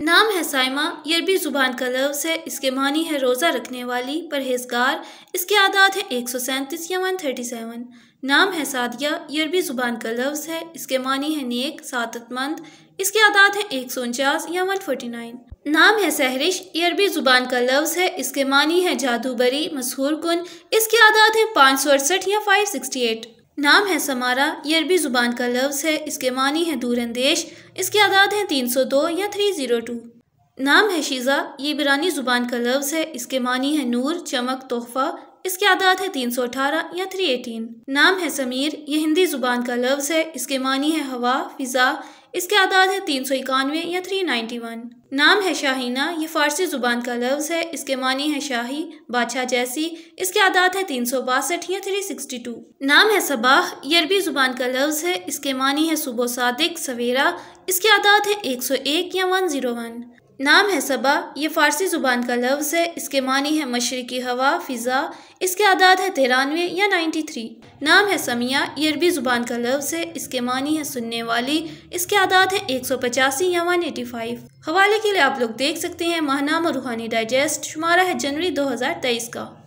नाम है साइमा ये अरबी ज़ुबान का लफ्ज़ है इसके मानी है रोज़ा रखने वाली परहेजगार इसके आदात हैं एक सौ सैंतीस या वन थर्टी सेवन नाम है सादिया ये अरबी ज़ुबान का लफ्ज़ है इसके मानी है नेक सातमंद इसके आदात हैं एक सौ उनचास या वन फोर्टी नाइन नाम है सहरिश ये अरबी ज़ुबान का लफ्ज़ है इसके मानी है जादूबरी मशहूर कन इसके आदात हैं पाँच सौ अड़सठ या फाइव सिक्सटी एट नाम है समारा ये अरबी ज़ुबान का लफ्ज़ है इसके मानी है अंदेश इसके आदाद हैं तीन सौ दो या थ्री ज़ीरो टू नाम है शीज़ा ये बिरानी ज़ुबान का लफ्ज़ है इसके मानी है नूर चमक तोहफ़ा इसके आदात है तीन सौ अठारह या थ्री एटीन नाम है समीर ये हिंदी ज़ुबान का लफ्ज़ है इसके मानी है हवा फ़िज़ा इसके आदाद है तीन सौ इक्यानवे या थ्री नाइन्टी वन नाम है शाहीना ये फ़ारसी ज़ुबान का लफ्ज़ है इसके मानी है शाही बादशाह जैसी इसके आदात है तीन सौ बासठ या थ्री सिक्सटी टू नाम है सबाह ये अरबी ज़ुबान का लफ्ज़ है इसके मानी है सुबह सादिक सवेरा इसके आदात है एक सौ एक या वन ज़ीरो वन नाम है सबा ये फ़ारसी ज़ुबान का लफ्ज़ है इसके मानी है मशरकी हवा फ़िज़ा इसके आदाद है तिरानवे या नाइन्टी थ्री नाम है समिया ये अरबी ज़ुबान का लफ्ज़ है इसके मानी है सुनने वाली इसके आदाद है एक सौ पचासी या वन एटी फाइव हवाले के लिए आप लोग देख सकते हैं और रूहानी डाइजेस्ट शुमारा है जनवरी दो हज़ार तेईस का